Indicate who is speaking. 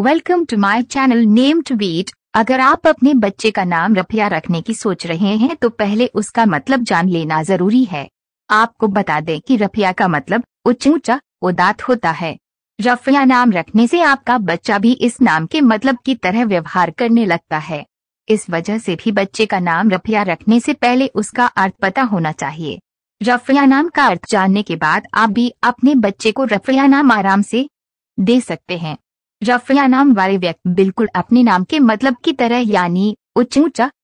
Speaker 1: welcome to my channel name to beat अगर आप अपने बच्चे का नाम रफिया रखने की सोच रहे हैं तो पहले उसका मतलब जान लेना जरूरी है आपको बता दें कि रफिया का मतलब उच्च ऊंचा उदात होता है रफिया नाम रखने से आपका बच्चा भी इस नाम के मतलब की तरह व्यवहार करने लगता है इस वजह से भी बच्चे का नाम रफिया रखने से पहले उसका अर्थ पता होना चाहिए रफिया नाम का अर्थ जानने के बाद आप भी अपने बच्चे को रफिया नाम आराम से दे सकते हैं रफिया नाम वाले व्यक्ति बिल्कुल अपने नाम के मतलब की तरह यानी उच्च ऊंचा